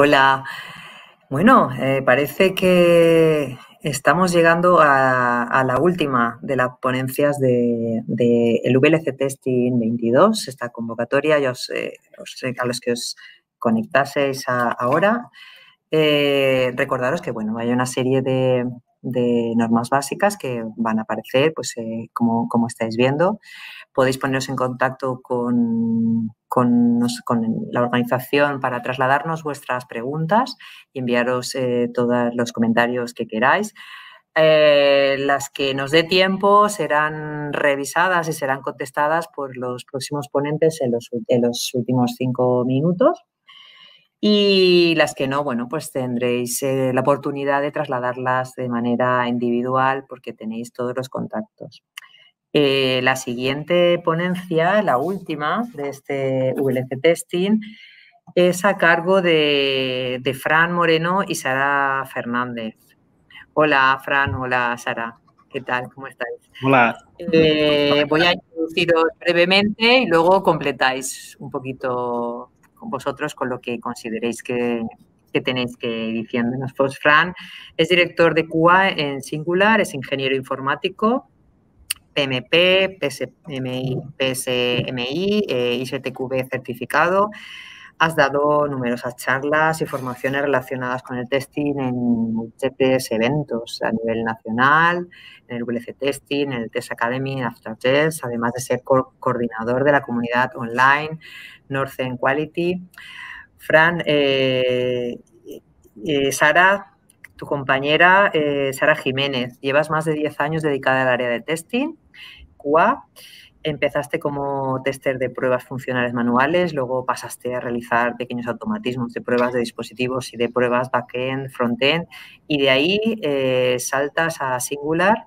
Hola. Bueno, eh, parece que estamos llegando a, la última de las ponencias del de, el VLC Testing 22, esta convocatoria. ya os, eh, a los que os conectaseis ahora, eh, recordaros que bueno, hay una serie de, de normas básicas que van a aparecer, pues eh, como, estáis viendo. Podéis poneros en contacto con, la organización para trasladarnos vuestras preguntas y enviaros eh, todos los comentarios que queráis. Eh, las que nos dé tiempo serán revisadas y serán contestadas por los próximos ponentes en los últimos cinco minutos y las que no, bueno, pues tendréis eh, la oportunidad de trasladarlas de manera individual porque tenéis todos los contactos. Eh, la siguiente ponencia, la última de este VLC Testing, es a cargo de, de Fran Moreno y Sara Fernández. Hola, Fran, hola, Sara. ¿Qué tal? ¿Cómo estáis? Hola. Eh, voy a introduciros brevemente y luego completáis un poquito vosotros con lo que consideréis que, que tenéis que ir diciéndonos. Pues Fran es director de QA en Singular, es ingeniero informático, PMP, PSMI, PSMI eh, ISTQB certificado, Has dado numerosas charlas y formaciones relacionadas con el testing en múltiples eventos a nivel nacional, en el WC Testing, en el Test Academy, en After Test, además de ser coordinador de la comunidad online Northern Quality. Fran, eh, eh, Sara, tu compañera eh, Sara Jiménez, llevas más de 10 años dedicada al área de testing, CUA. Empezaste como tester de pruebas funcionales manuales, luego pasaste a realizar pequeños automatismos de pruebas de dispositivos y de pruebas back-end, backend, frontend, y de ahí eh, saltas a Singular,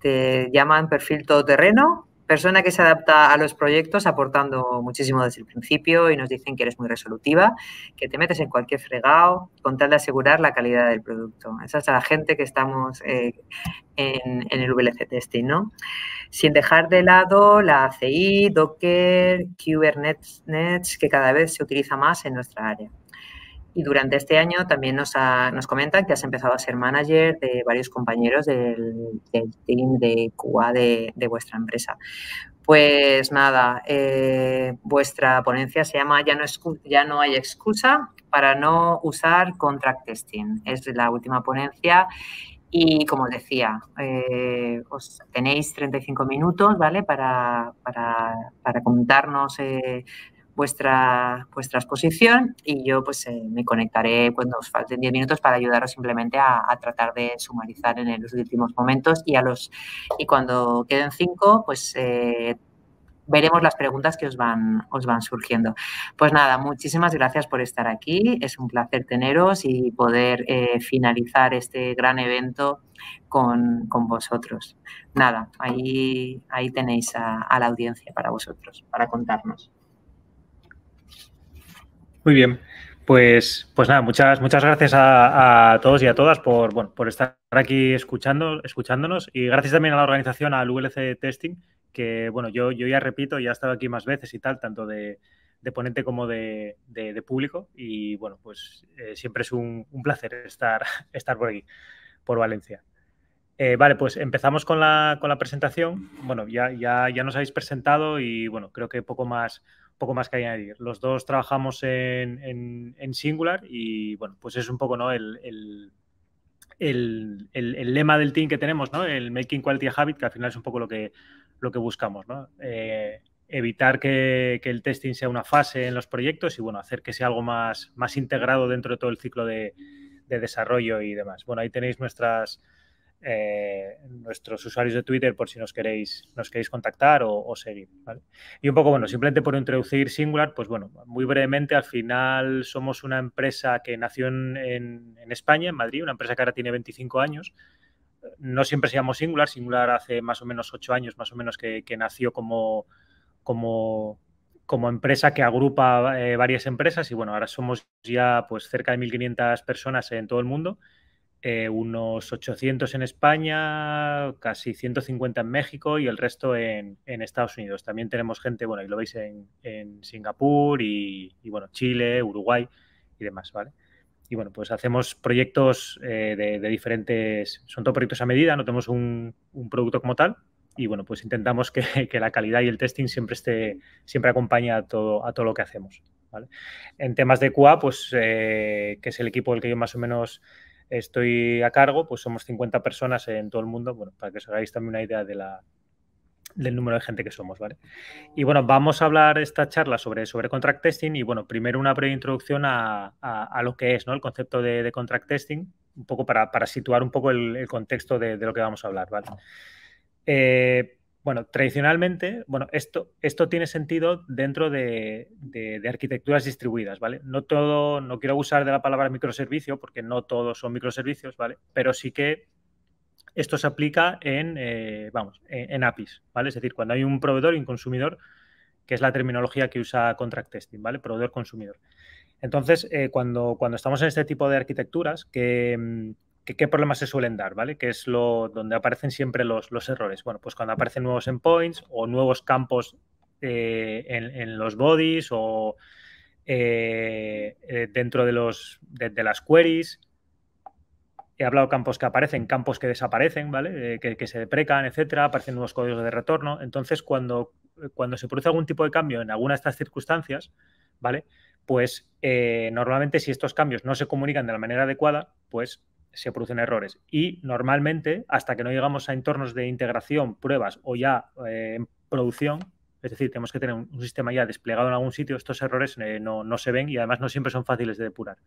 te llaman perfil todoterreno persona que se adapta a los proyectos aportando muchísimo desde el principio y nos dicen que eres muy resolutiva, que te metes en cualquier fregado con tal de asegurar la calidad del producto. Esa es la gente que estamos eh, en, el VLC Testing, ¿no? Sin dejar de lado la CI, Docker, Kubernetes, que cada vez se utiliza más en nuestra área. Y durante este año también nos, comentan que has empezado a ser manager de varios compañeros del, team de QA de, vuestra empresa. Pues nada, eh, vuestra ponencia se llama ya no, ya no hay excusa para no usar contract testing. Es la última ponencia y como decía, eh, os tenéis 35 minutos, ¿vale? Para, para, contarnos eh, vuestra, vuestra exposición y yo pues eh, me conectaré cuando os falten 10 minutos para ayudaros simplemente a, tratar de sumarizar en los últimos momentos y a los y cuando queden cinco pues eh, veremos las preguntas que os van, os van surgiendo. Pues nada, muchísimas gracias por estar aquí. Es un placer teneros y poder eh, finalizar este gran evento con, vosotros. Nada, ahí, ahí tenéis a la audiencia para vosotros, para contarnos. Muy bien. Pues, pues nada, muchas, muchas gracias a, todos y a todas por, bueno, por estar aquí escuchando, escuchándonos y gracias también a la organización, al VLC Testing, que bueno, yo, yo ya repito, ya he estado aquí más veces y tal, tanto de, ponente como de, público. Y bueno, pues eh, siempre es un, placer estar, estar por aquí, por Valencia. Eh, vale, pues empezamos con la, con la presentación. Bueno, ya, ya, ya nos habéis presentado y bueno, creo que poco más, poco más que añadir. Los dos trabajamos en, en, Singular y bueno, pues es un poco ¿no? el, el el, lema del team que tenemos, ¿no? El Making Quality a Habit, que al final es un poco lo que, lo que buscamos, ¿no? Eh, evitar que, que, el testing sea una fase en los proyectos y, bueno, hacer que sea algo más, más integrado dentro de todo el ciclo de, de desarrollo y demás. Bueno, ahí tenéis nuestras, eh, nuestros usuarios de Twitter por si nos queréis, nos queréis contactar o, seguir. Y un poco, bueno, simplemente por introducir Singular, pues bueno, muy brevemente, al final somos una empresa que nació en, España, en Madrid, una empresa que ahora tiene 25 años. No siempre se llamó Singular, Singular hace más o menos 8 años, más o menos, que, nació como, como, empresa que agrupa eh, varias empresas y bueno, ahora somos ya pues cerca de 1.500 personas en todo el mundo eh, unos 800 en España, casi 150 en México y el resto en, Estados Unidos. También tenemos gente, bueno, y lo veis en, Singapur y, bueno, Chile, Uruguay y demás, ¿vale? Y bueno, pues hacemos proyectos eh, de, diferentes, son todos proyectos a medida, no tenemos un, producto como tal, y bueno, pues intentamos que, la calidad y el testing siempre esté, siempre acompañe a todo, a todo lo que hacemos. ¿vale? En temas de QA, pues eh, que es el equipo del que yo más o menos estoy a cargo, pues somos 50 personas en todo el mundo, bueno, para que os hagáis también una idea del número de gente que somos, ¿vale? Y bueno, vamos a hablar esta charla sobre, sobre contract testing y bueno, primero una breve introducción a, lo que es, ¿no? El concepto de, contract testing, un poco para, situar un poco el, contexto de, de, lo que vamos a hablar, ¿vale? Eh, bueno, tradicionalmente, bueno, esto, esto tiene sentido dentro de, arquitecturas distribuidas, ¿vale? No todo, no quiero abusar de la palabra microservicio porque no todos son microservicios, ¿vale? Pero sí que esto se aplica en, eh, vamos, en, APIs, ¿vale? Es decir, cuando hay un proveedor y un consumidor, que es la terminología que usa contract testing, ¿vale? Proveedor-consumidor. Entonces, eh, cuando, cuando estamos en este tipo de arquitecturas, que mm, qué problemas se suelen dar, ¿vale? Que es lo donde aparecen siempre los, errores. Bueno, pues cuando aparecen nuevos endpoints o nuevos campos eh, en, los bodies o eh, eh, dentro de, los, de, las queries. He hablado de campos que aparecen, campos que desaparecen, ¿vale? Que, se deprecan, etcétera, aparecen nuevos códigos de retorno. Entonces, cuando, cuando se produce algún tipo de cambio en alguna de estas circunstancias, ¿vale? Pues normalmente si estos cambios no se comunican de la manera adecuada, pues se producen errores. Y normalmente, hasta que no llegamos a entornos de integración, pruebas o ya eh, en producción, es decir, tenemos que tener un, sistema ya desplegado en algún sitio, estos errores eh, no, se ven y además no siempre son fáciles de depurar.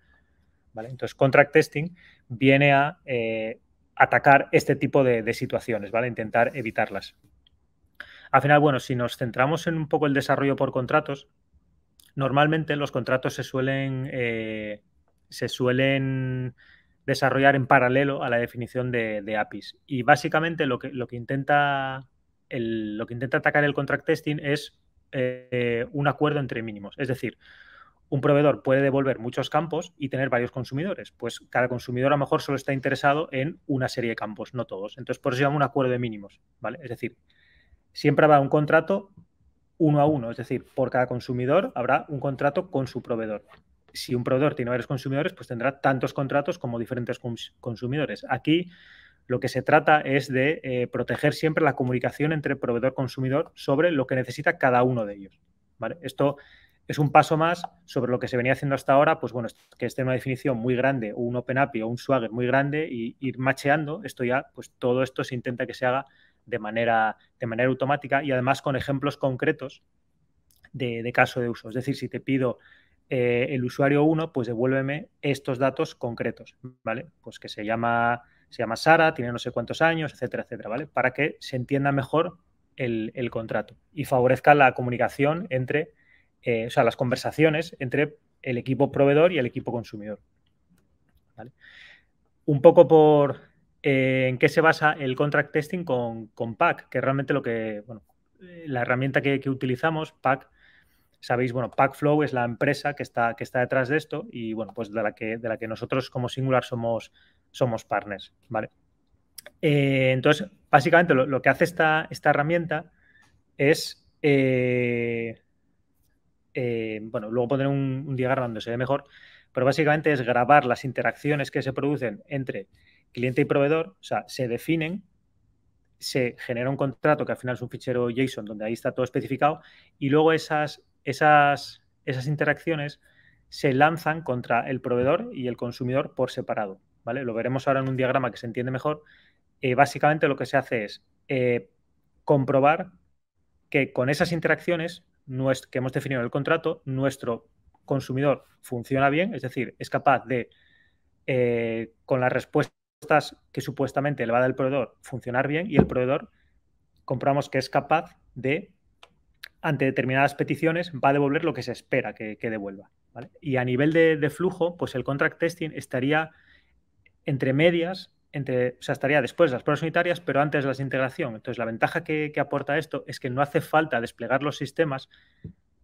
¿vale? Entonces, contract testing viene a eh, atacar este tipo de, de, situaciones, ¿vale? intentar evitarlas. Al final, bueno, si nos centramos en un poco el desarrollo por contratos, normalmente los contratos se suelen, se suelen desarrollar en paralelo a la definición de, APIs. Y básicamente lo que, lo que intenta lo que intenta atacar el contract testing es eh, un acuerdo entre mínimos. Es decir, un proveedor puede devolver muchos campos y tener varios consumidores. Pues cada consumidor a lo mejor solo está interesado en una serie de campos, no todos. Entonces, por eso se llama un acuerdo de mínimos, ¿vale? Es decir, siempre habrá un contrato uno a uno, es decir, por cada consumidor habrá un contrato con su proveedor si un proveedor tiene varios consumidores, pues tendrá tantos contratos como diferentes consumidores. Aquí lo que se trata es de eh, proteger siempre la comunicación entre proveedor-consumidor sobre lo que necesita cada uno de ellos. Esto es un paso más sobre lo que se venía haciendo hasta ahora, pues bueno, que esté una definición muy grande, un open API o un swagger muy grande y ir macheando, esto ya, pues todo esto se intenta que se haga de manera, de manera automática y además con ejemplos concretos de, de caso de uso. Es decir, si te pido eh, el usuario 1, pues devuélveme estos datos concretos, ¿vale? Pues que se llama, se llama Sara, tiene no sé cuántos años, etcétera, etcétera, ¿vale? Para que se entienda mejor el, contrato y favorezca la comunicación entre, eh, o sea, las conversaciones entre el equipo proveedor y el equipo consumidor. ¿vale? Un poco por eh, en qué se basa el contract testing con, con, PAC, que realmente lo que, bueno, la herramienta que, que utilizamos, PAC, sabéis, bueno, Packflow es la empresa que está, que está detrás de esto y, bueno, pues de la que, de la que nosotros como Singular somos, somos partners, ¿vale? Eh, entonces, básicamente lo, que hace esta, esta herramienta es, eh, eh, bueno, luego pondré un, un diagrama donde se ve mejor, pero básicamente es grabar las interacciones que se producen entre cliente y proveedor, o sea, se definen, se genera un contrato que al final es un fichero JSON donde ahí está todo especificado y luego esas esas, esas interacciones se lanzan contra el proveedor y el consumidor por separado. ¿vale? Lo veremos ahora en un diagrama que se entiende mejor. Eh, básicamente lo que se hace es eh, comprobar que con esas interacciones que hemos definido en el contrato, nuestro consumidor funciona bien, es decir, es capaz de, eh, con las respuestas que supuestamente le va a dar el proveedor, funcionar bien y el proveedor comprobamos que es capaz de ante determinadas peticiones va a devolver lo que se espera que, devuelva. Y a nivel de, flujo, pues el contract testing estaría entre medias, entre, o sea, estaría después de las pruebas unitarias, pero antes de las integración. Entonces, la ventaja que, que aporta esto es que no hace falta desplegar los sistemas,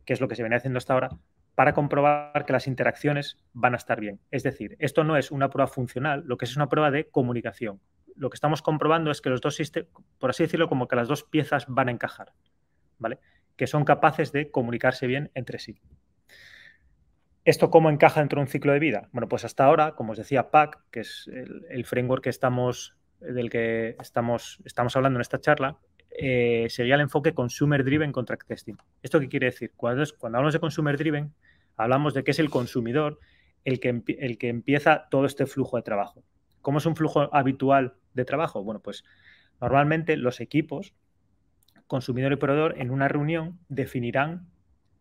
que es lo que se venía haciendo hasta ahora, para comprobar que las interacciones van a estar bien. Es decir, esto no es una prueba funcional, lo que es una prueba de comunicación. Lo que estamos comprobando es que los dos sistemas, por así decirlo, como que las dos piezas van a encajar. ¿Vale? que son capaces de comunicarse bien entre sí. ¿Esto cómo encaja dentro de un ciclo de vida? Bueno, pues hasta ahora, como os decía, PAC, que es el, framework que estamos, del que estamos, estamos hablando en esta charla, eh, sería el enfoque consumer driven contract testing. ¿Esto qué quiere decir? Cuando, cuando, hablamos de consumer driven, hablamos de que es el consumidor el que, el que empieza todo este flujo de trabajo. ¿Cómo es un flujo habitual de trabajo? Bueno, pues normalmente los equipos consumidor y proveedor en una reunión definirán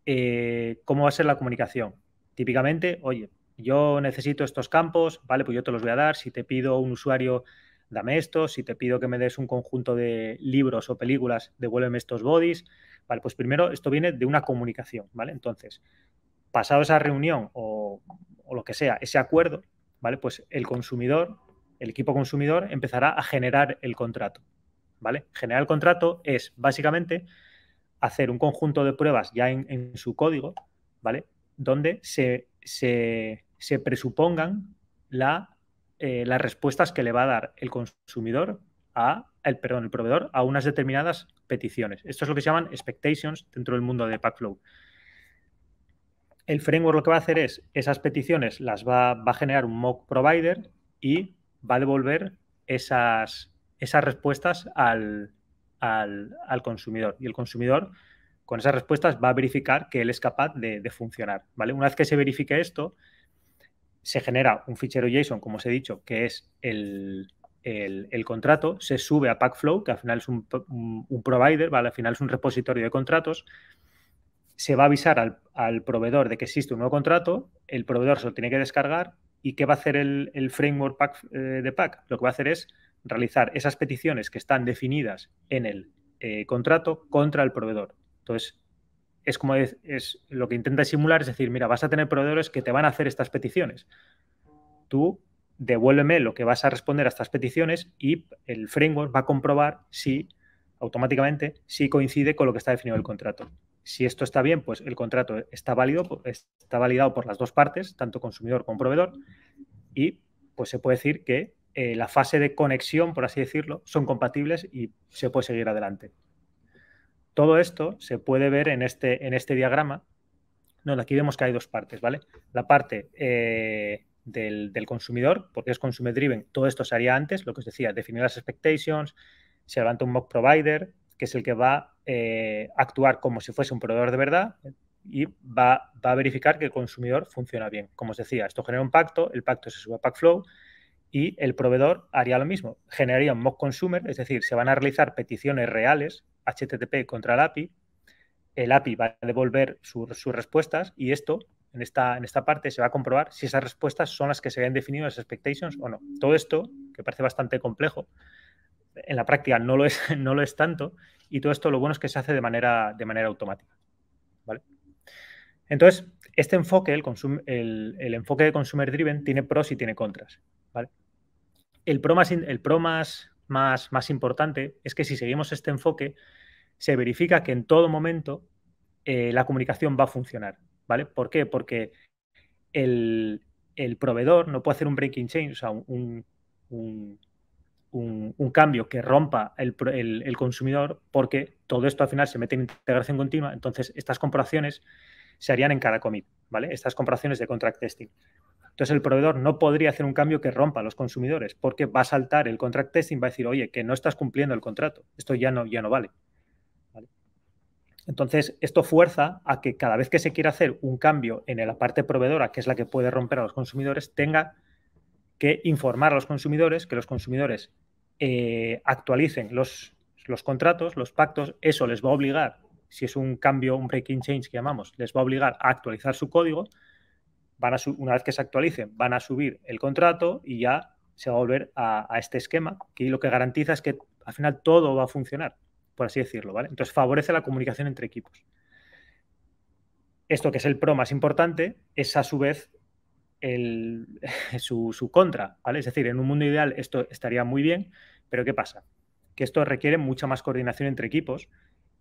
eh, cómo va a ser la comunicación. Típicamente, oye, yo necesito estos campos, vale, pues yo te los voy a dar. Si te pido un usuario, dame esto. Si te pido que me des un conjunto de libros o películas, devuélveme estos bodies. Vale, pues primero esto viene de una comunicación, ¿vale? Entonces, pasado esa reunión o, o lo que sea, ese acuerdo, ¿vale? Pues el consumidor, el equipo consumidor empezará a generar el contrato, ¿vale? Generar el contrato es básicamente hacer un conjunto de pruebas ya en, su código, ¿vale? Donde se, se, presupongan la, eh, las respuestas que le va a dar el consumidor a, el, perdón, el proveedor a unas determinadas peticiones. Esto es lo que se llaman expectations dentro del mundo de Packflow. El framework lo que va a hacer es, esas peticiones las va, va a generar un mock provider y va a devolver esas, esas respuestas al, consumidor. Y el consumidor, con esas respuestas, va a verificar que él es capaz de, funcionar. ¿vale? Una vez que se verifique esto, se genera un fichero JSON, como os he dicho, que es el, contrato, se sube a Packflow, que al final es un, provider, ¿vale? al final es un repositorio de contratos. Se va a avisar al, proveedor de que existe un nuevo contrato, el proveedor se lo tiene que descargar. ¿Y qué va a hacer el, framework pack, eh, de Pack? Lo que va a hacer es realizar esas peticiones que están definidas en el eh, contrato contra el proveedor. Entonces, es como es, lo que intenta simular, es decir, mira, vas a tener proveedores que te van a hacer estas peticiones. Tú devuélveme lo que vas a responder a estas peticiones y el framework va a comprobar si automáticamente si coincide con lo que está definido el contrato. Si esto está bien, pues el contrato está válido, está validado por las dos partes, tanto consumidor como proveedor, y pues se puede decir que eh, la fase de conexión, por así decirlo, son compatibles y se puede seguir adelante. Todo esto se puede ver en este, en este diagrama, no, aquí vemos que hay dos partes, ¿vale? La parte eh, del, consumidor, porque es consumer driven, todo esto se haría antes, lo que os decía, definir las expectations, se levanta un mock provider, que es el que va a eh, actuar como si fuese un proveedor de verdad y va, va, a verificar que el consumidor funciona bien. Como os decía, esto genera un pacto, el pacto se sube a flow y el proveedor haría lo mismo, generaría un mock consumer, es decir, se van a realizar peticiones reales, HTTP contra el API, el API va a devolver sus respuestas y esto, en esta, en esta parte, se va a comprobar si esas respuestas son las que se habían definido las expectations o no. Todo esto, que parece bastante complejo, en la práctica no lo es, no lo es tanto, y todo esto lo bueno es que se hace de manera, de manera automática. ¿vale? Entonces, este enfoque, el, el enfoque de consumer driven, tiene pros y tiene contras el pro, más, importante es que si seguimos este enfoque, se verifica que en todo momento eh, la comunicación va a funcionar. ¿Vale? ¿Por qué? Porque el, proveedor no puede hacer un breaking change, o sea, un, cambio que rompa el, el, consumidor, porque todo esto al final se mete en integración continua. Entonces, estas comparaciones se harían en cada commit, ¿vale? Estas comparaciones de contract testing. Entonces el proveedor no podría hacer un cambio que rompa a los consumidores porque va a saltar el contract testing, va a decir, oye, que no estás cumpliendo el contrato, esto ya no, ya no vale. Entonces, esto fuerza a que cada vez que se quiera hacer un cambio en la parte proveedora, que es la que puede romper a los consumidores, tenga que informar a los consumidores, que los consumidores eh, actualicen los, los contratos, los pactos, eso les va a obligar si es un cambio, un breaking change que llamamos, les va a obligar a actualizar su código, una vez que se actualicen, van a subir el contrato y ya se va a volver a, este esquema, que lo que garantiza es que al final todo va a funcionar, por así decirlo, ¿vale? Entonces favorece la comunicación entre equipos. Esto que es el pro más importante es a su vez su, contra, ¿vale? Es decir, en un mundo ideal esto estaría muy bien, pero ¿qué pasa? Que esto requiere mucha más coordinación entre equipos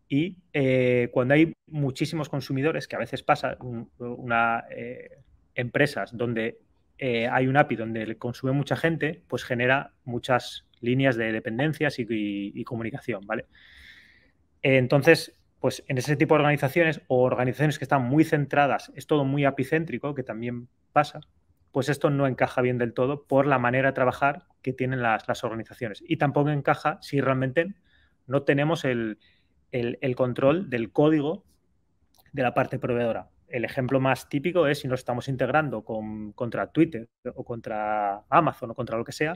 y eh, cuando hay muchísimos consumidores, que a veces pasa, una... Eh, empresas donde eh, hay un API donde consume mucha gente, pues genera muchas líneas de dependencias y, comunicación, ¿vale? Entonces, pues en ese tipo de organizaciones o organizaciones que están muy centradas, es todo muy apicéntrico, que también pasa, pues esto no encaja bien del todo por la manera de trabajar que tienen las, organizaciones. Y tampoco encaja si realmente no tenemos el, control del código de la parte proveedora el ejemplo más típico es si nos estamos integrando con, contra Twitter o contra Amazon o contra lo que sea,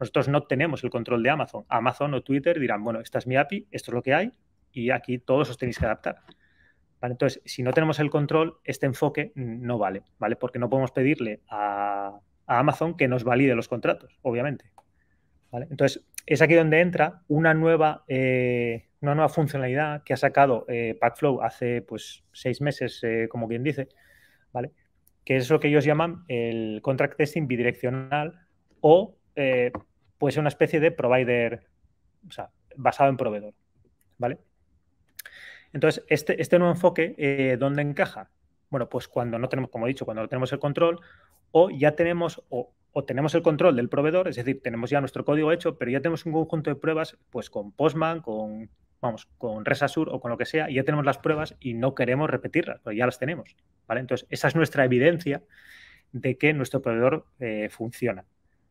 nosotros no tenemos el control de Amazon. Amazon o Twitter dirán, bueno, esta es mi API, esto es lo que hay y aquí todos os tenéis que adaptar. entonces, si no tenemos el control, este enfoque no vale, ¿vale? Porque no podemos pedirle a, Amazon que nos valide los contratos, obviamente. Entonces, es aquí donde entra una nueva eh, una nueva funcionalidad que ha sacado eh, Packflow hace pues seis meses, eh, como quien dice, ¿vale? Que es lo que ellos llaman el contract testing bidireccional o pues una especie de provider, o sea, basado en proveedor, ¿vale? Entonces, este, este nuevo enfoque, eh, ¿dónde encaja? Bueno, pues cuando no tenemos, como he dicho, cuando no tenemos el control o ya tenemos o tenemos el control del proveedor, es decir, tenemos ya nuestro código hecho, pero ya tenemos un conjunto de pruebas pues con Postman, con vamos, con Resasur o con lo que sea, ya tenemos las pruebas y no queremos repetirlas, pero ya las tenemos, ¿vale? Entonces, esa es nuestra evidencia de que nuestro proveedor eh, funciona,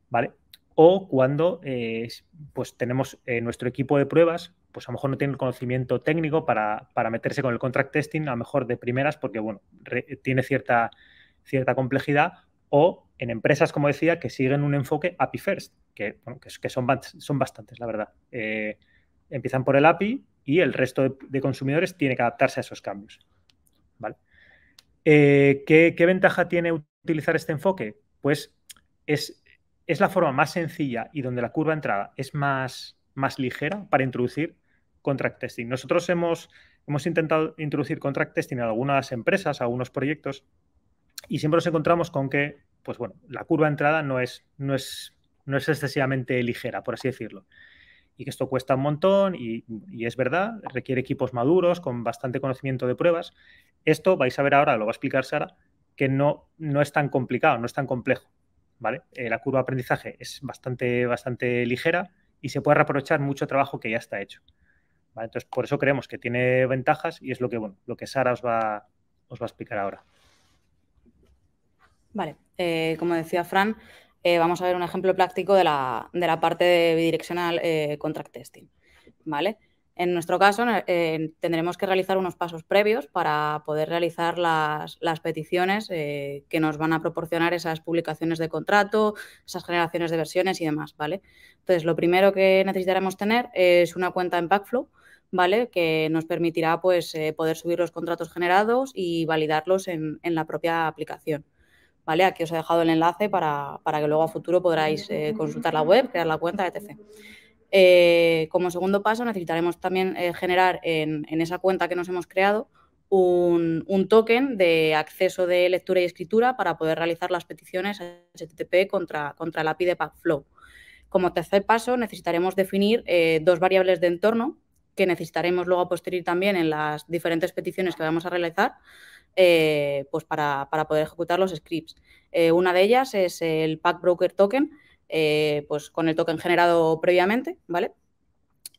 ¿vale? O cuando, eh, pues, tenemos eh, nuestro equipo de pruebas, pues a lo mejor no tiene el conocimiento técnico para, meterse con el contract testing, a lo mejor de primeras, porque, bueno, tiene cierta, cierta complejidad, o en empresas, como decía, que siguen un enfoque API first, que, bueno, que, son, son bastantes, la verdad empiezan por el API y el resto de, consumidores tiene que adaptarse a esos cambios. Eh, ¿qué, ventaja tiene utilizar este enfoque? Pues es, la forma más sencilla y donde la curva de entrada es más, ligera para introducir contract testing. Nosotros hemos, intentado introducir contract testing en algunas empresas, algunos proyectos, y siempre nos encontramos con que, pues bueno, la curva de entrada no es excesivamente ligera, por así decirlo y que esto cuesta un montón y, es verdad, requiere equipos maduros con bastante conocimiento de pruebas. Esto vais a ver ahora, lo va a explicar Sara, que no, no es tan complicado, no es tan complejo. ¿vale? Eh, la curva de aprendizaje es bastante, bastante ligera y se puede reaprovechar mucho trabajo que ya está hecho. Entonces, por eso creemos que tiene ventajas y es lo que, bueno, lo que Sara os va, os va a explicar ahora. Vale, eh, como decía Fran, eh, vamos a ver un ejemplo práctico de la, parte bidireccional eh, contract testing. ¿vale? En nuestro caso, eh, tendremos que realizar unos pasos previos para poder realizar las, peticiones que nos van a proporcionar esas publicaciones de contrato, esas generaciones de versiones y demás. ¿vale? Entonces, lo primero que necesitaremos tener es una cuenta en Packflow. ¿Vale? que nos permitirá pues, poder subir los contratos generados y validarlos en la propia aplicación. ¿vale? Aquí os he dejado el enlace para, que luego a futuro podráis eh, consultar la web, crear la cuenta, etc. Eh, como segundo paso, necesitaremos también eh, generar en, esa cuenta que nos hemos creado un, token de acceso de lectura y escritura para poder realizar las peticiones HTTP contra, contra el API de Packflow. Como tercer paso, necesitaremos definir dos variables de entorno que necesitaremos luego a posteriori también en las diferentes peticiones que vamos a realizar eh, pues para, poder ejecutar los scripts. Eh, una de ellas es el Pack Broker Token, eh, pues con el token generado previamente, ¿vale?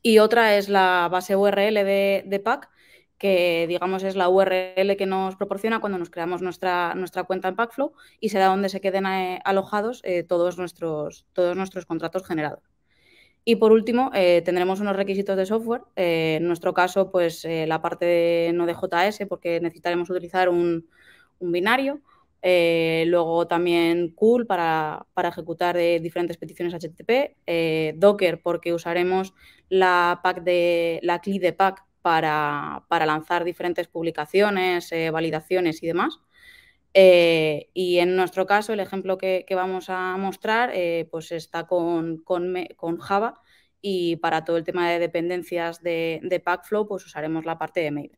Y otra es la base URL de, Pack, que digamos es la URL que nos proporciona cuando nos creamos nuestra, nuestra cuenta en Packflow y será donde se queden alojados todos, nuestros, todos nuestros contratos generados. Y por último, eh, tendremos unos requisitos de software. Eh, en nuestro caso, pues eh, la parte de, no de JS, porque necesitaremos utilizar un, binario. luego también Cool para, ejecutar diferentes peticiones HTTP. Docker, porque usaremos la, pack de, la CLI de pack para lanzar diferentes publicaciones, validaciones y demás. Eh, y en nuestro caso, el ejemplo que, vamos a mostrar eh, pues está con, Java y para todo el tema de dependencias de, Packflow pues usaremos la parte de Mail.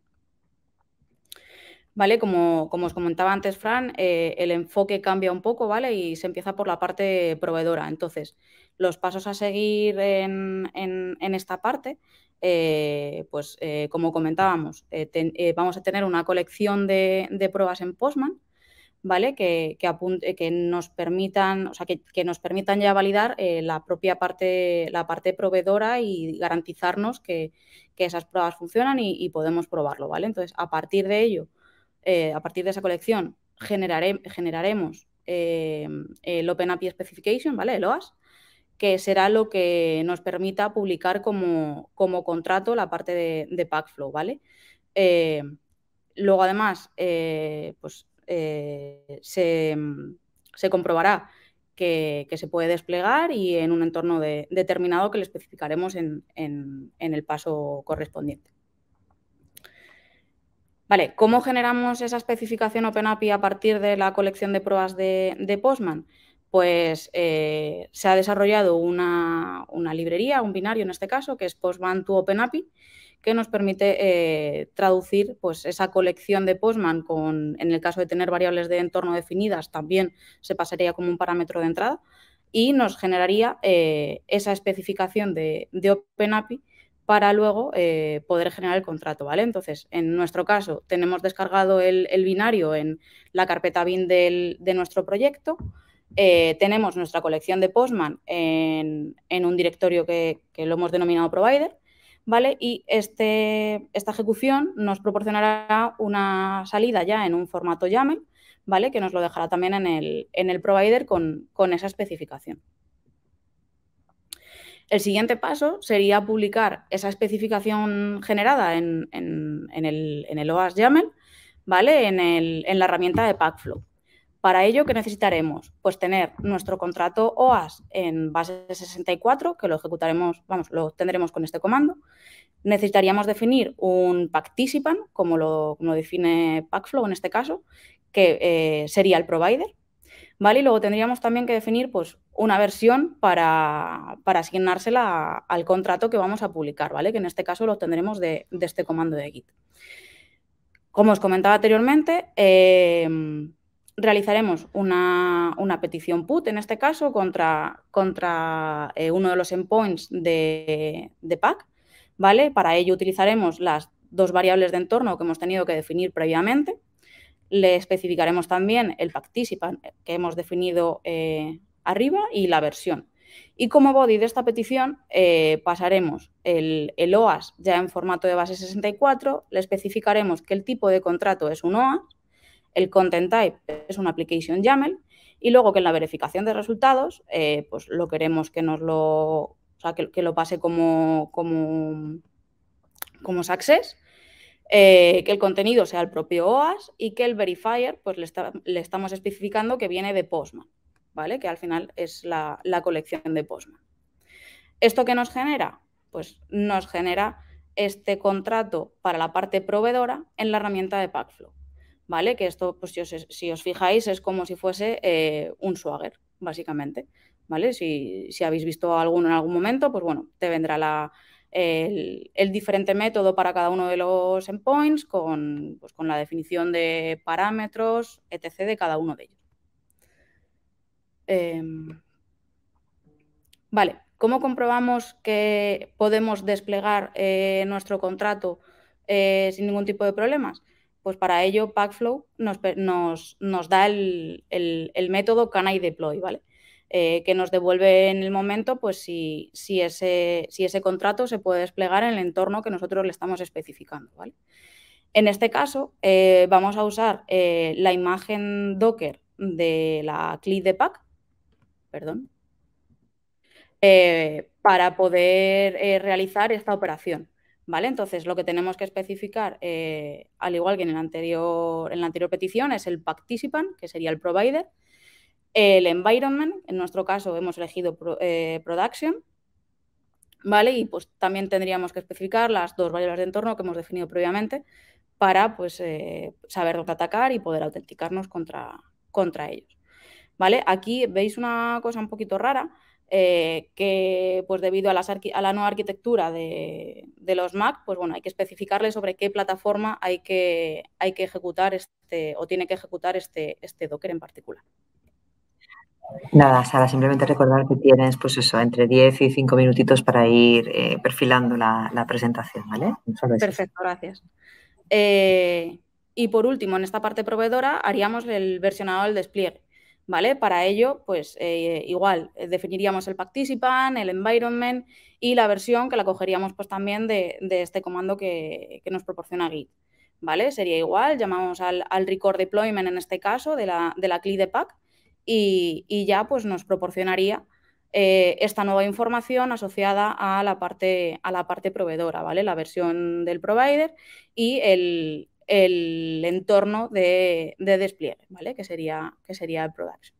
¿Vale? Como, os comentaba antes, Fran, eh, el enfoque cambia un poco ¿vale? y se empieza por la parte proveedora. Entonces, los pasos a seguir en, esta parte, pues como comentábamos, vamos a tener una colección de pruebas en Postman ¿vale? Eh, que, nos permitan, o sea, que, nos permitan ya validar eh, la propia parte, la parte proveedora y garantizarnos que, esas pruebas funcionan y, podemos probarlo, ¿vale? Entonces, a partir de ello, eh, a partir de esa colección, generaremos el Open Specification, ¿vale? El OAS, que será lo que nos permita publicar como, como contrato la parte de, de Packflow, ¿vale? luego, además, pues eh, mm, se, comprobará que, se puede desplegar y en un entorno determinado que le especificaremos en, el paso correspondiente. Vale, ¿cómo generamos esa especificación OpenAPI a partir de la colección de pruebas de, Postman? Pues eh, se ha desarrollado una, una, librería, un binario en este caso, que es Postman to OpenAPI, que nos permite eh, traducir pues, esa colección de Postman con, en el caso de tener variables de entorno definidas, también se pasaría como un parámetro de entrada y nos generaría eh, esa especificación de, OpenAPI para luego eh, poder generar el contrato, ¿vale? Entonces, en nuestro caso, tenemos descargado el, binario en la carpeta bin de nuestro proyecto, tenemos nuestra colección de Postman en, un directorio que, que, lo hemos denominado provider ¿vale? Y este, esta ejecución nos proporcionará una salida ya en un formato YAML, ¿vale? Que nos lo dejará también en el, provider con, esa especificación. El siguiente paso sería publicar esa especificación generada en, el, OAS YAML, ¿vale? En, en la herramienta de Packflow. Para ello, ¿qué necesitaremos? Pues tener nuestro contrato OAS en base 64, que lo ejecutaremos, vamos, lo tendremos con este comando. Necesitaríamos definir un participant, como lo, define Packflow en este caso, que eh, sería el provider, ¿vale? Y luego tendríamos también que definir pues, una versión para, asignársela al contrato que vamos a publicar, ¿vale? Que en este caso lo obtendremos de, de este comando de Git. Como os comentaba anteriormente, eh, realizaremos una, petición put, en este caso, contra, contra eh, uno de los endpoints de, de, PAC. ¿vale? Para ello utilizaremos las dos variables de entorno que hemos tenido que definir previamente. Le especificaremos también el participant que hemos definido eh, arriba y la versión. Y como body de esta petición eh, pasaremos el, el OAS ya en formato de base 64, le especificaremos que el tipo de contrato es un OAS el content type es una application YAML y luego que en la verificación de resultados, eh, pues lo queremos que nos lo, que, lo pase como, como, como success, eh, que el contenido sea el propio OAS y que el verifier, pues le, estamos especificando que viene de Postman, ¿vale? Que al final es la, la colección de Postman. ¿Esto qué nos genera? Pues nos genera este contrato para la parte proveedora en la herramienta de Packflow. ¿vale? Que esto, pues si os, fijáis, es como si fuese eh, un swagger, básicamente, ¿vale? Si, si, habéis visto alguno en algún momento, pues bueno, te vendrá la, el, diferente método para cada uno de los endpoints pues, con, la definición de parámetros, etc. de cada uno de ellos. Em, vale, ¿cómo comprobamos que podemos desplegar eh, nuestro contrato eh, sin ningún tipo de problemas? Pues para ello, Packflow nos, nos, da el, método Can Deploy, ¿vale? Eh, que nos devuelve en el momento pues si, si, ese, contrato se puede desplegar en el entorno que nosotros le estamos especificando, ¿vale? En este caso, eh, vamos a usar eh, la imagen Docker de la CLI de Pack, perdón, para poder realizar esta operación. ¿Vale? Entonces, lo que tenemos que especificar, eh, al igual que en, el anterior, en la anterior petición, es el participant, que sería el provider, el environment, en nuestro caso hemos elegido eh, production, ¿vale? Y pues también tendríamos que especificar las dos variables de entorno que hemos definido previamente para pues, eh, saber dónde atacar y poder autenticarnos contra, contra ellos. ¿Vale? Aquí veis una cosa un poquito rara, eh, que pues debido a, la nueva arquitectura de, los Mac, pues bueno, hay que especificarle sobre qué plataforma hay que, hay que ejecutar este o tiene que ejecutar este, este Docker en particular. Nada, Sara, simplemente recordar que tienes, pues eso, entre 10 y 5 minutitos para ir eh, perfilando la, presentación, ¿vale? Perfecto, gracias. Eh, y por último, en esta parte proveedora haríamos el versionado del despliegue. ¿vale? Para ello, pues eh, igual eh, definiríamos el participant, el environment y la versión que la cogeríamos pues también de, este comando que, nos proporciona Git, ¿vale? Sería igual, llamamos al, record deployment en este caso de la, de la CLI de pack y, ya pues nos proporcionaría eh, esta nueva información asociada a la parte, a la parte proveedora, ¿vale? La versión del provider y el, el entorno de, despliegue, ¿vale? Que sería, que sería el production.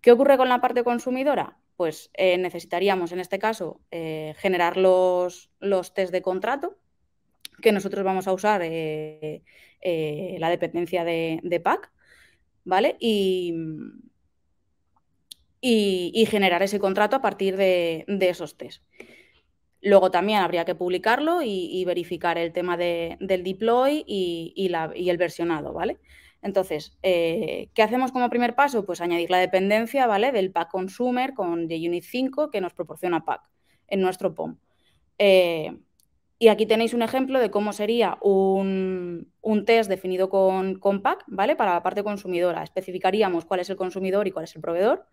¿Qué ocurre con la parte consumidora? Pues eh, necesitaríamos, en este caso, eh, generar los, test de contrato, que nosotros vamos a usar eh, la dependencia de, PAC, ¿vale? Y, generar ese contrato a partir de, de esos test. Luego también habría que publicarlo y, verificar el tema del deploy y, el versionado, ¿vale? Entonces, eh, ¿qué hacemos como primer paso? Pues añadir la dependencia, ¿vale? Del pack consumer con JUnit 5 que nos proporciona pack en nuestro POM. Eh, y aquí tenéis un ejemplo de cómo sería un, test definido con, con, pack, ¿vale? Para la parte consumidora. Especificaríamos cuál es el consumidor y cuál es el proveedor.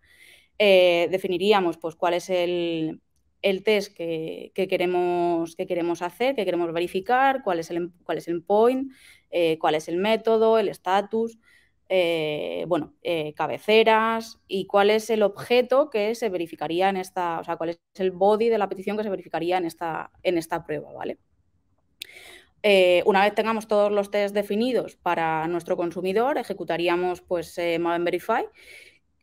Eh, definiríamos pues cuál es el, el test que, queremos, que queremos hacer, que queremos verificar, cuál es el, cuál es el endpoint, eh, cuál es el método, el estatus, eh, bueno, eh, cabeceras y cuál es el objeto que se verificaría en esta, o sea, cuál es el body de la petición que se verificaría en esta, en esta prueba, ¿vale? una vez tengamos todos los test definidos para nuestro consumidor, ejecutaríamos pues Maven Verify,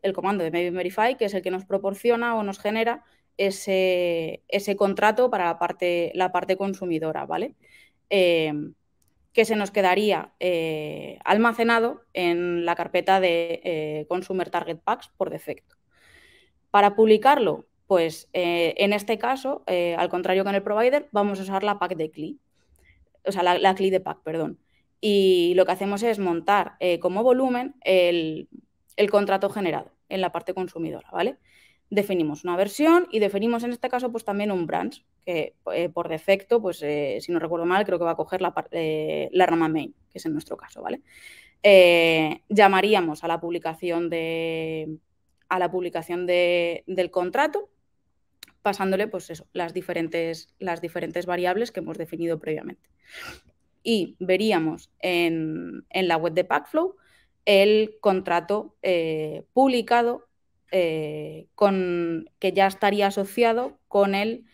el comando de Maven Verify, que es el que nos proporciona o nos genera ese, contrato para la parte, la parte consumidora, ¿vale? Eh, que se nos quedaría eh, almacenado en la carpeta de eh, Consumer Target Packs por defecto. Para publicarlo, pues en este caso, al contrario que en el provider, vamos a usar la pack de CLI, o sea, la, CLI de pack, perdón. Y lo que hacemos es montar como volumen el, el contrato generado en la parte consumidora, ¿vale? definimos una versión y definimos en este caso pues también un branch, que eh, por defecto, pues eh, si no recuerdo mal, creo que va a coger la, eh, rama main, que es en nuestro caso, ¿vale? llamaríamos a la publicación de a la publicación del contrato, pasándole pues eso, las diferentes, las diferentes variables que hemos definido previamente. Y veríamos en, en la web de Packflow el contrato publicado eh, con, que ya estaría asociado eh, con el,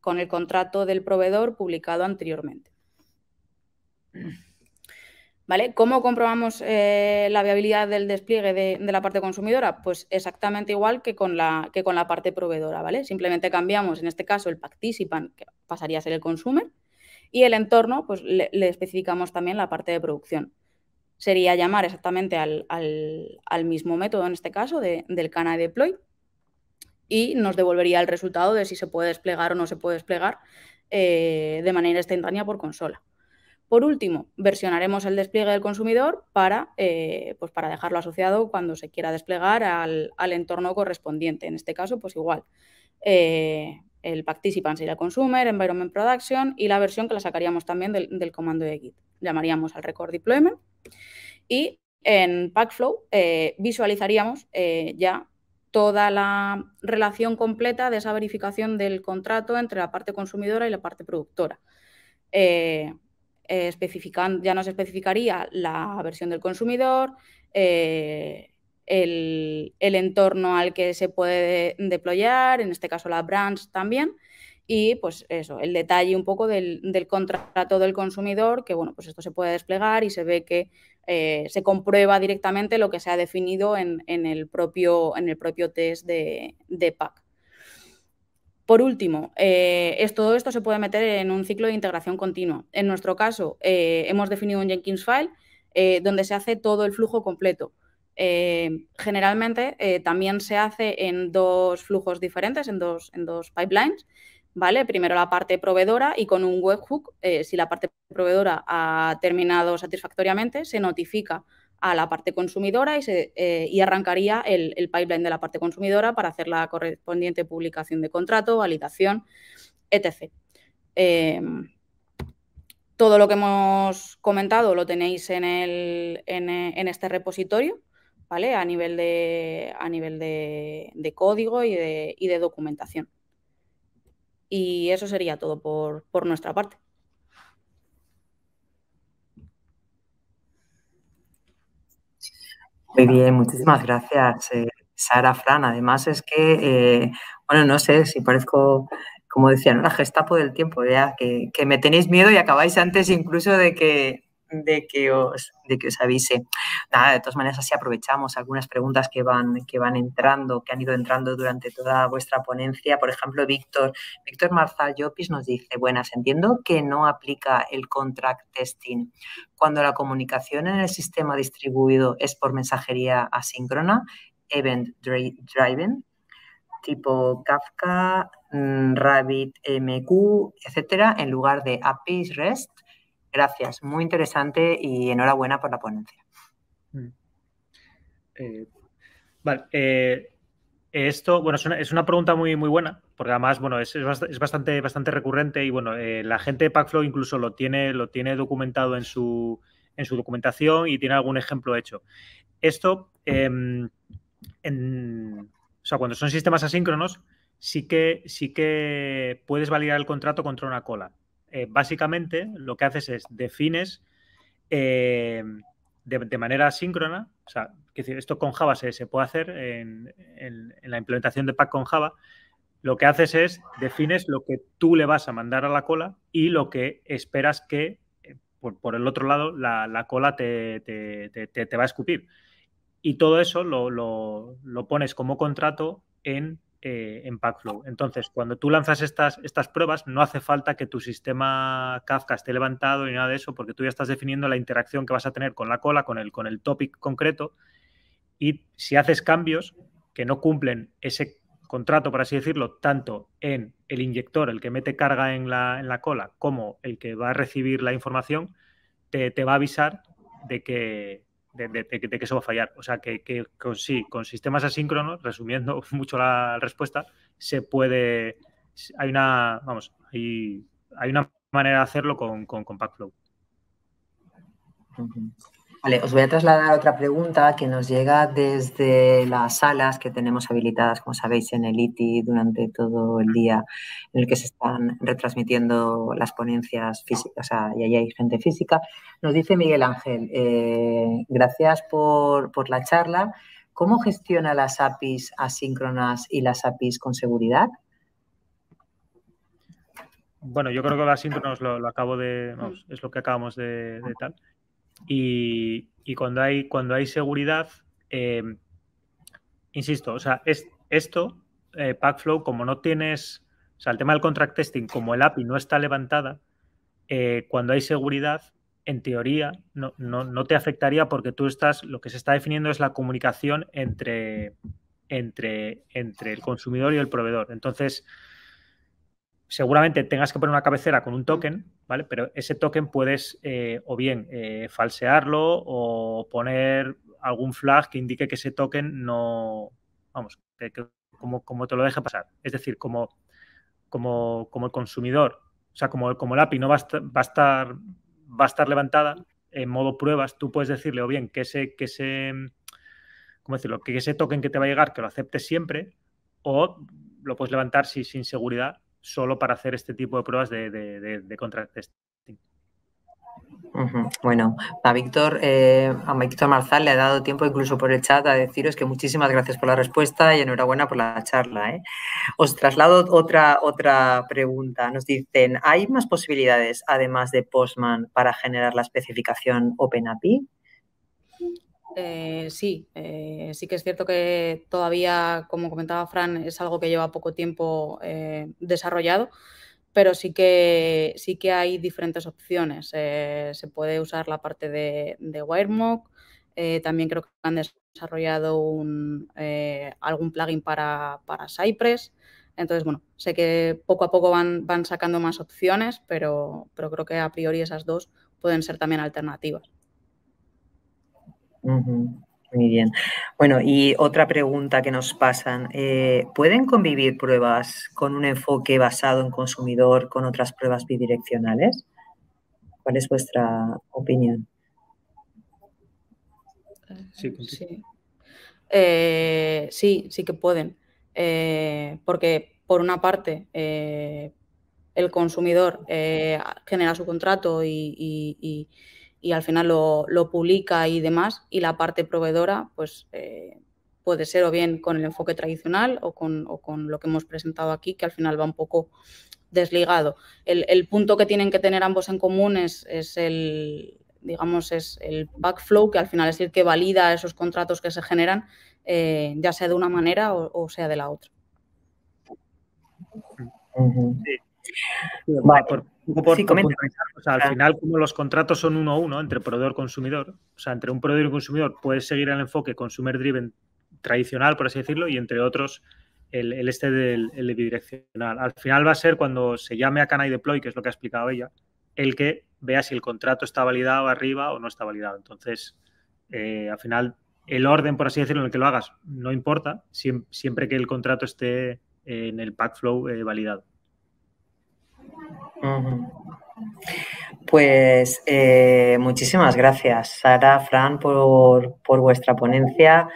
con, el, contrato del proveedor publicado anteriormente. ¿Vale? ¿Cómo comprobamos eh, la viabilidad del despliegue de, la parte consumidora? Pues exactamente igual que con, la, que con la parte proveedora, ¿vale? Simplemente cambiamos, en este caso, el participant, que pasaría a ser el consumer, y el entorno, pues le especificamos también la parte de producción sería llamar exactamente al, mismo método, en este caso, del Cana Deploy, y nos devolvería el resultado de si se puede desplegar o no se puede desplegar eh, de manera instantánea por consola. Por último, versionaremos el despliegue del consumidor para, eh, pues para dejarlo asociado cuando se quiera desplegar al, entorno correspondiente. En este caso, pues igual, eh, el Participant sería Consumer, Environment Production y la versión que la sacaríamos también del, comando de Git. Llamaríamos al Record Deployment y en Packflow eh, visualizaríamos eh, ya toda la relación completa de esa verificación del contrato entre la parte consumidora y la parte productora. Eh, ya nos especificaría la versión del consumidor, el, entorno al que se puede deployar, en este caso la branch también, y pues eso, el detalle un poco del, contrato del consumidor, que bueno, pues esto se puede desplegar y se ve que eh, se comprueba directamente lo que se ha definido en, el, propio, en el, propio, test de, de PAC. Por último, eh, todo esto se puede meter en un ciclo de integración continua. En nuestro caso, eh, hemos definido un Jenkins file donde se hace todo el flujo completo. Eh, generalmente eh, también se hace en dos flujos diferentes, en dos, pipelines. ¿Vale? Primero la parte proveedora y con un webhook, eh, si la parte proveedora ha terminado satisfactoriamente, se notifica a la parte consumidora y, se, arrancaría el, pipeline de la parte consumidora para hacer la correspondiente publicación de contrato, validación, etc. Em, todo lo que hemos comentado lo tenéis en, en este repositorio. A nivel de, a nivel de, código y de, documentación. Y eso sería todo por, nuestra parte. Muy bien, muchísimas gracias, eh, Sara Fran. Además es que, eh, bueno, no sé si parezco, como decían, una gestapo del tiempo, ya que, que, me tenéis miedo y acabáis antes incluso de que, de que os, de que os avise. de todas maneras, así aprovechamos algunas preguntas que van, que van entrando, que han ido entrando durante toda vuestra ponencia. Por ejemplo, Víctor, Víctor Marzal Llopis nos dice, buenas, entiendo que no aplica el contract testing cuando la comunicación en el sistema distribuido es por mensajería asíncrona, event driving tipo Kafka, mm, Rabbit MQ, etcétera, en lugar de APIs REST Gracias, muy interesante y enhorabuena por la ponencia. Mm. Eh, vale, eh, esto, bueno, es una, pregunta muy, muy buena, porque además, bueno, es, es bastante, bastante recurrente y bueno, eh, la gente de Packflow incluso lo tiene, lo tiene documentado en su, en su documentación y tiene algún ejemplo hecho. Esto, em, o sea, cuando son sistemas asíncronos, sí que, sí que puedes validar el contrato contra una cola. Eh, básicamente lo que haces es defines eh, de, manera síncrona, o sea, esto con Java se, puede hacer en, la implementación de pack con Java, lo que haces es defines lo que tú le vas a mandar a la cola y lo que esperas que, eh, por, el otro lado, la, cola te, va a escupir. Y todo eso lo, lo pones como contrato en eh, en Packflow. Entonces, cuando tú lanzas estas, estas pruebas, no hace falta que tu sistema Kafka esté levantado ni nada de eso, porque tú ya estás definiendo la interacción que vas a tener con la cola, con el, con el topic concreto. Y si haces cambios que no cumplen ese contrato, por así decirlo, tanto en el inyector, el que mete carga en la, en la cola, como el que va a recibir la información, te va a avisar de que, de, de, de, que eso va a fallar. O sea, que, que con, sí, con sistemas asíncronos, resumiendo mucho la respuesta, se puede, hay una, vamos, hay, hay una manera de hacerlo con, con, con Vale, os voy a trasladar otra pregunta que nos llega desde las salas que tenemos habilitadas, como sabéis, en el ITI durante todo el día, en el que se están retransmitiendo las ponencias físicas, y ahí hay gente física. Nos dice Miguel Ángel, eh, gracias por, la charla. ¿Cómo gestiona las APIs asíncronas y las APIs con seguridad? Bueno, yo creo que las asíncronas lo, acabo de, es lo que acabamos de, de tal. Y, cuando, hay, cuando hay seguridad, eh, insisto, o sea, es, esto, eh, Packflow, como no tienes, o sea, el tema del contract testing, como el API no está levantada, eh, cuando hay seguridad, en teoría, no, no, te afectaría porque tú estás, lo que se está definiendo es la comunicación entre, entre, entre el consumidor y el proveedor. Entonces, seguramente tengas que poner una cabecera con un token, ¿vale? Pero ese token puedes eh, o bien eh, falsearlo o poner algún flag que indique que ese token no, vamos, como, te lo deja pasar. Es decir, como, como, el consumidor, o sea, como, como el API no va a, estar, va a estar, levantada en modo pruebas, tú puedes decirle o bien que ese, que ese, ¿cómo decirlo? Que ese token que te va a llegar, que lo aceptes siempre, o lo puedes levantar sin seguridad solo para hacer este tipo de pruebas de, de, Bueno, a Víctor, eh, a Víctor Marzal le ha dado tiempo incluso por el chat a deciros que muchísimas gracias por la respuesta y enhorabuena por la charla. Eh. Os traslado otra, otra pregunta. Nos dicen, ¿hay más posibilidades además de Postman para generar la especificación OpenAPI? Eh, sí, eh, sí que es cierto que todavía, como comentaba Fran, es algo que lleva poco tiempo eh, desarrollado, pero sí que, sí que hay diferentes opciones. se puede usar la parte de, de WireMock, también creo que han desarrollado algún plugin para, Cypress. Entonces, bueno, sé que poco a poco van, van sacando más opciones, pero creo que a priori esas dos pueden ser también alternativas. Muy bien. Bueno, y otra pregunta que nos pasan. Eh, ¿Pueden convivir pruebas con un enfoque basado en consumidor con otras pruebas bidireccionales? ¿Cuál es vuestra opinión? Sí, eh, sí. sí, que pueden. Eh, porque, por una parte, el consumidor genera su contrato y y al final lo, publica y demás, y la parte proveedora, pues eh, puede ser o bien con el enfoque tradicional o con, lo que hemos presentado aquí, que al final va un poco desligado. El, punto que tienen que tener ambos en común es, el, digamos, es el backflow, que al final es el que valida esos contratos que se generan, eh, ya sea de una manera o, sea de la otra. Sí. Vale. Por, al final, como los contratos son uno a uno entre proveedor-consumidor, y o sea, entre un proveedor y un consumidor puedes seguir el enfoque consumer-driven tradicional, por así decirlo, y entre otros el, este del bidireccional. Al final va a ser cuando se llame a Canai Deploy, que es lo que ha explicado ella, el que vea si el contrato está validado arriba o no está validado. Entonces, eh, al final, el orden, por así decirlo, en el que lo hagas no importa, siempre, que el contrato esté en el pack flow eh, validado. Pues eh, muchísimas gracias, Sara, Fran, por, vuestra ponencia.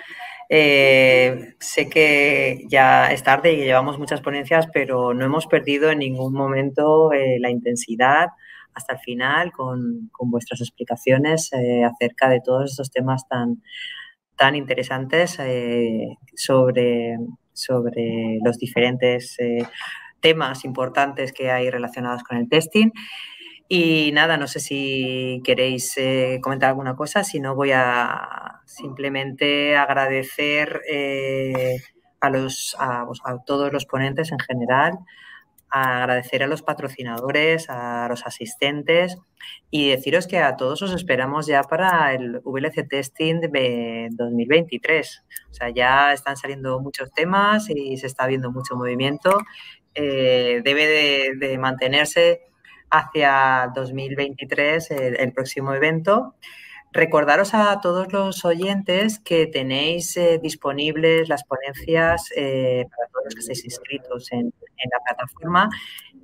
Eh, sé que ya es tarde y llevamos muchas ponencias, pero no hemos perdido en ningún momento eh, la intensidad hasta el final con, vuestras explicaciones acerca de todos estos temas tan, tan interesantes sobre, sobre los diferentes temas importantes que hay relacionados con el testing. Y nada, no sé si queréis eh, comentar alguna cosa, si no voy a simplemente agradecer eh, a, los, a, todos los ponentes en general, agradecer a los patrocinadores, a los asistentes y deciros que a todos os esperamos ya para el VLC Testing 2023. O sea, ya están saliendo muchos temas y se está viendo mucho movimiento eh, debe de, mantenerse hacia 2023, eh, el, próximo evento. Recordaros a todos los oyentes que tenéis eh, disponibles las ponencias para todos los que estáis inscritos en, la plataforma,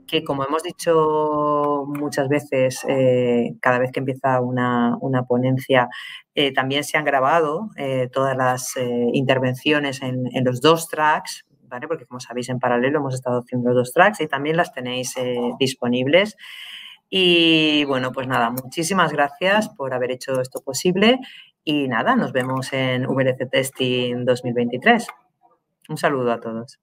que como hemos dicho muchas veces, cada vez que empieza una, ponencia, también se han grabado todas las intervenciones en los dos tracks, porque como sabéis, en paralelo hemos estado haciendo dos tracks y también las tenéis eh, disponibles. Y bueno, pues nada, muchísimas gracias por haber hecho esto posible y nada, nos vemos en VLC Testing 2023. Un saludo a todos.